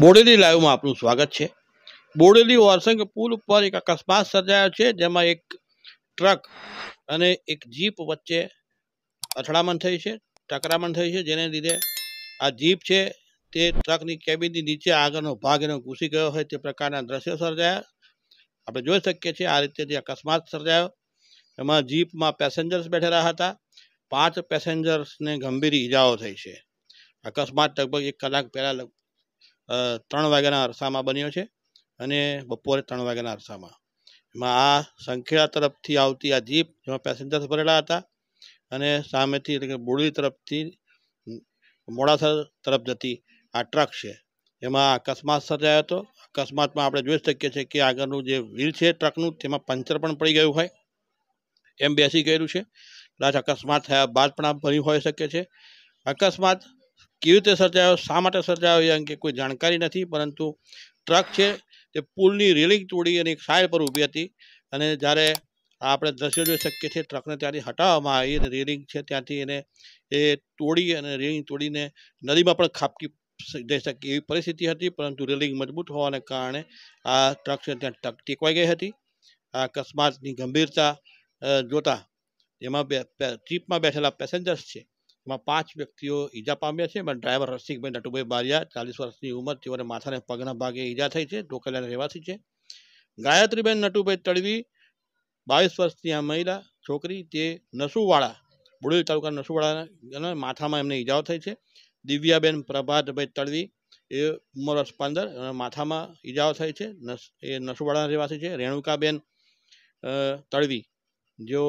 બોડેલી લાઈવમાં આપનું સ્વાગત છે બોડેલી વારસંગ પુલ ઉપર એક અકસ્માત સર્જાયો છે જેમાં એક ટ્રક અને એક જીપ વચ્ચે અથડામણ થઈ છે ટકરામણ થઈ છે જેને લીધે આ જીપ છે તે ટ્રકની કેબિનની નીચે આગળનો ભાગ એનો ઘૂસી ગયો હોય તે પ્રકારના દ્રશ્યો સર્જાયા આપણે જોઈ શકીએ છીએ આ રીતે જે અકસ્માત સર્જાયો એમાં જીપમાં પેસેન્જર્સ બેઠેલા હતા પાંચ પેસેન્જર્સને ગંભીર ઈજાઓ થઈ છે અકસ્માત લગભગ એક કલાક પહેલાં ત્રણ વાગ્યાના અરસામાં બન્યો છે અને બપોરે ત્રણ વાગ્યાના અરસામાં એમાં આ સંખેડા તરફથી આવતી આ જીપ જેમાં પેસેન્જર્સ ભરેલા હતા અને સામેથી એટલે કે બોરડી તરફથી મોડાસર તરફ જતી આ ટ્રક છે એમાં અકસ્માત સર્જાયો હતો અકસ્માતમાં આપણે જોઈ શકીએ છીએ કે આગળનું જે વ્હીલ છે ટ્રકનું તેમાં પંચર પણ પડી ગયું હોય એમ બેસી ગયેલું છે કદાચ અકસ્માત થયા બાદ પણ આ ભરી હોઈ શકે છે અકસ્માત કેવી રીતે સર્જાયો શા માટે સર્જાયો એ અંગે કોઈ જાણકારી નથી પરંતુ ટ્રક છે તે પુલની રેલિંગ તોડી અને એક સાઈડ પર ઊભી હતી અને જ્યારે આપણે દ્રશ્યો જોઈ શકીએ છીએ ટ્રકને ત્યાંથી હટાવવામાં આવી અને રેલિંગ છે ત્યાંથી એને એ તોડી અને રેલિંગ તોડીને નદીમાં પણ ખાપકી જઈ શકે એવી પરિસ્થિતિ હતી પરંતુ રેલિંગ મજબૂત હોવાને કારણે આ ટ્રક છે ત્યાં ટક ટેકવાઈ ગઈ હતી આ અકસ્માતની ગંભીરતા જોતા એમાં બે ચીપમાં બેઠેલા પેસેન્જર્સ છે એમાં પાંચ વ્યક્તિઓ ઈજા પામ્યા છે એમાં ડ્રાઈવર રસિકભાઈ નટુભાઈ બારિયા ચાલીસ વર્ષની ઉંમર તેઓને માથાને પગના ભાગે ઈજા થઈ છે ઢોકેલાને રહેવાસી છે ગાયત્રીબેન નટુભાઈ તડવી બાવીસ વર્ષની આ મહિલા છોકરી તે નસુવાળા બોડેલી તાલુકા નસુવાળાના માથામાં એમને ઈજાઓ થઈ છે દિવ્યાબેન પ્રભાતભાઈ તળવી એ ઉંમર વર્ષ પંદર માથામાં ઈજાઓ થઈ છે નસ એ નસુવાળાના રહેવાસી છે રેણુકાબેન તળવી જેઓ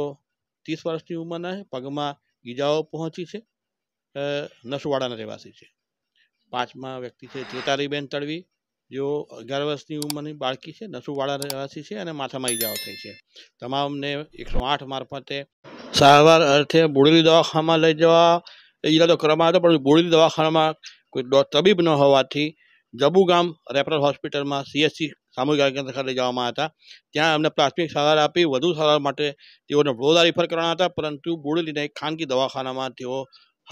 ત્રીસ વર્ષની ઉંમરના પગમાં ઈજાઓ પહોંચી છે નસવાડાના રહેવાસી છે પાંચમા વ્યક્તિ છે ચેતાલીબેન તળવી જેઓ અગિયાર વર્ષની ઉંમરની બાળકી છે નસુવાળા રહેવાસી છે અને માથામાં ઈજાઓ થઈ છે તમામને એકસો આઠ મારફતે સારવાર અર્થે બોડેલી દવાખાનામાં લઈ જવા ઈરાદો કરવામાં આવ્યો પણ બોડેલી દવાખાનામાં કોઈ તબીબ ન હોવાથી જબુ ગામ રેફરલ હોસ્પિટલમાં સીએસસી સામૂહિક આરોગ્ય કેન્દ્ર ખાતે જવામાં હતા ત્યાં અમને પ્રાથમિક સારવાર આપી વધુ સારવાર માટે તેઓને વડોદરા રિફર કરવાના હતા પરંતુ બોડેલીના ખાનગી દવાખાનામાં તેઓ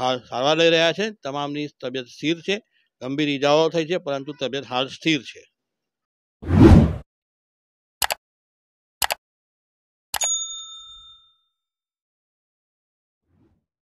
હાલ સારવાર લઈ રહ્યા છે તમામની તબિયત સ્થિર છે ગંભીર ઈજાઓ થઈ છે પરંતુ તબિયત હાલ સ્થિર છે